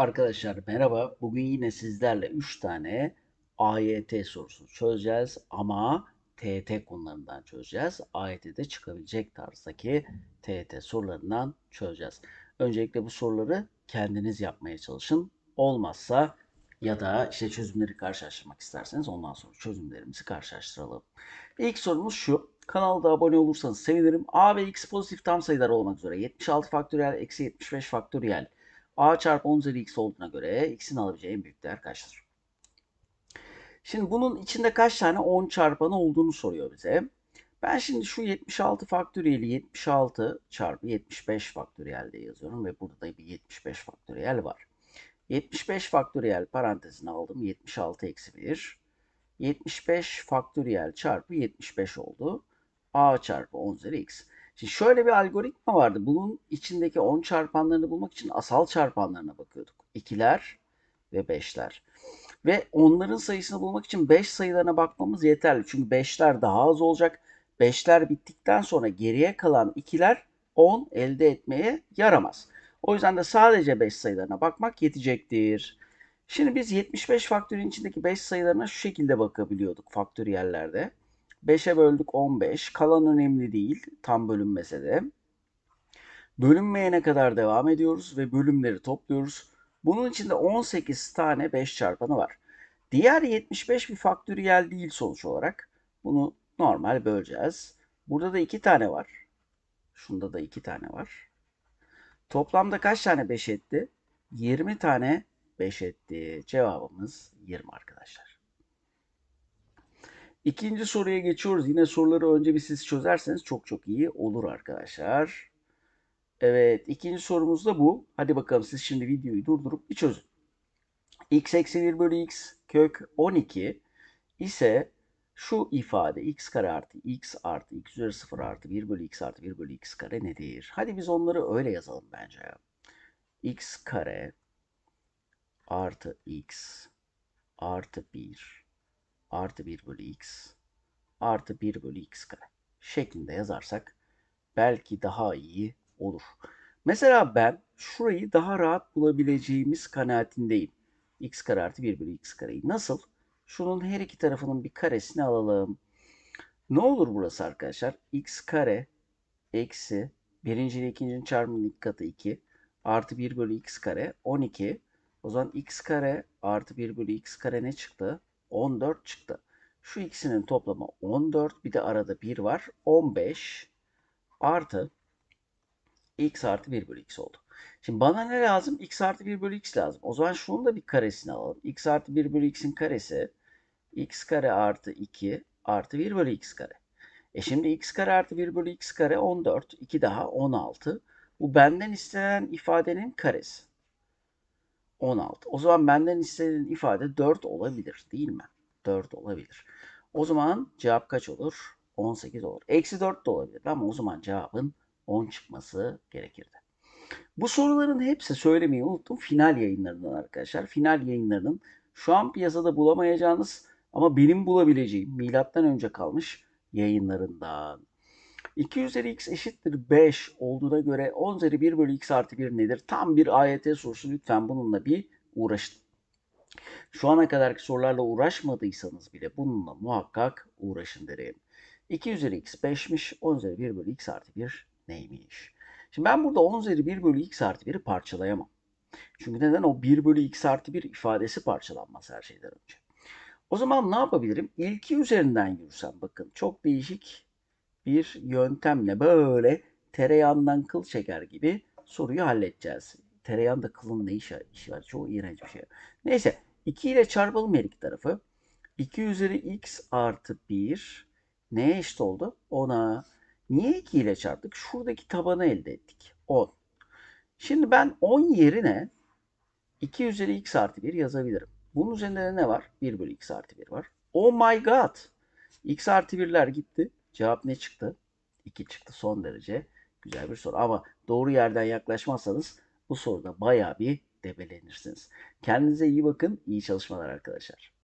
Arkadaşlar merhaba. Bugün yine sizlerle 3 tane AYT sorusu çözeceğiz ama TET konularından çözeceğiz. AYT'de çıkabilecek tarzdaki TET sorularından çözeceğiz. Öncelikle bu soruları kendiniz yapmaya çalışın. Olmazsa ya da işte çözümleri karşılaştırmak isterseniz ondan sonra çözümlerimizi karşılaştıralım. İlk sorumuz şu. Kanalda abone olursanız sevinirim. A ve X pozitif tam sayılar olmak üzere 76 faktöriyel, eksi 75 faktöriyel, a çarpı 10 üzeri x olduğuna göre x'in alabileceği en büyük değer kaçtır? Şimdi bunun içinde kaç tane 10 çarpanı olduğunu soruyor bize. Ben şimdi şu 76 faktöriyeli 76 çarpı 75 faktöriyel de yazıyorum ve burada bir 75 faktöriyel var. 75 faktöriyel parantezine aldım 76 eksi 1. 75 faktöriyel çarpı 75 oldu. a çarpı 10 üzeri x. Şimdi şöyle bir algoritma vardı. Bunun içindeki 10 çarpanlarını bulmak için asal çarpanlarına bakıyorduk. İkiler ve beşler. Ve onların sayısını bulmak için 5 sayılarına bakmamız yeterli. Çünkü 5'ler daha az olacak. 5'ler bittikten sonra geriye kalan 2'ler 10 elde etmeye yaramaz. O yüzden de sadece 5 sayılarına bakmak yetecektir. Şimdi biz 75 faktörün içindeki 5 sayılarına şu şekilde bakabiliyorduk faktöriyellerde. 5'e böldük 15. Kalan önemli değil tam bölünmese de. Bölünmeyene kadar devam ediyoruz ve bölümleri topluyoruz. Bunun içinde 18 tane 5 çarpanı var. Diğer 75 bir faktöriyel değil sonuç olarak. Bunu normal böleceğiz. Burada da 2 tane var. Şunda da 2 tane var. Toplamda kaç tane 5 etti? 20 tane 5 etti. Cevabımız 20 arkadaşlar. İkinci soruya geçiyoruz. Yine soruları önce bir siz çözerseniz çok çok iyi olur arkadaşlar. Evet ikinci sorumuz da bu. Hadi bakalım siz şimdi videoyu durdurup bir çözün. x eksi 1 bölü x kök 12 ise şu ifade x kare artı x artı x üzeri 0 artı 1 bölü x artı 1 bölü x kare nedir? Hadi biz onları öyle yazalım bence. x kare artı x artı 1 artı 1 bölü x artı 1 bölü x kare şeklinde yazarsak belki daha iyi olur. Mesela ben şurayı daha rahat bulabileceğimiz kanaatindeyim. x kare artı 1 bölü x kareyi. Nasıl? Şunun her iki tarafının bir karesini alalım. Ne olur burası arkadaşlar? x kare eksi birinci ile ikincinin çarpımının iki katı 2 artı 1 bölü x kare 12. O zaman x kare artı 1 bölü x kare ne çıktı? 14 çıktı. Şu ikisinin toplamı 14. Bir de arada 1 var. 15 artı x artı 1 bölü x oldu. Şimdi bana ne lazım? x artı 1 bölü x lazım. O zaman şunun da bir karesini alalım. x artı 1 bölü x'in karesi x kare artı 2 artı 1 bölü x kare. E şimdi x kare artı 1 bölü x kare 14. 2 daha 16. Bu benden istenen ifadenin karesi. 16. O zaman benden istediğin ifade 4 olabilir değil mi? 4 olabilir. O zaman cevap kaç olur? 18 olur. Eksi 4 de olabilir ama o zaman cevabın 10 çıkması gerekirdi. Bu soruların hepsi söylemeyi unuttum. Final yayınlarından arkadaşlar. Final yayınlarının şu an piyasada bulamayacağınız ama benim bulabileceğim milattan önce kalmış yayınlarından. 2 üzeri x eşittir 5 olduğuna göre 10 üzeri 1 bölü x artı 1 nedir? Tam bir AYT sorusu lütfen bununla bir uğraşın. Şu ana kadarki sorularla uğraşmadıysanız bile bununla muhakkak uğraşın derim. 2 üzeri x 5'miş, 10 üzeri 1 bölü x artı 1 neymiş? Şimdi ben burada 10 üzeri 1 bölü x artı 1'i parçalayamam. Çünkü neden o 1 bölü x artı 1 ifadesi parçalanmaz her şeyden önce. O zaman ne yapabilirim? İlki üzerinden yürüsem bakın çok değişik bir yöntemle böyle tereyağından kıl çeker gibi soruyu halledeceğiz. Tereyağında kılın ne işi, işi var? Çok iğrenç bir şey. Neyse 2 ile çarpalım her iki tarafı. 2 üzeri x artı 1 neye eşit oldu? Ona. Niye 2 ile çarptık? Şuradaki tabanı elde ettik. 10. Şimdi ben 10 yerine 2 üzeri x artı 1 yazabilirim. Bunun üzerinde de ne var? 1 bölü x artı 1 var. Oh my god! x artı 1'ler gitti. Cevap ne çıktı? 2 çıktı son derece. Güzel bir soru ama doğru yerden yaklaşmazsanız bu soruda bayağı bir debelenirsiniz. Kendinize iyi bakın. İyi çalışmalar arkadaşlar.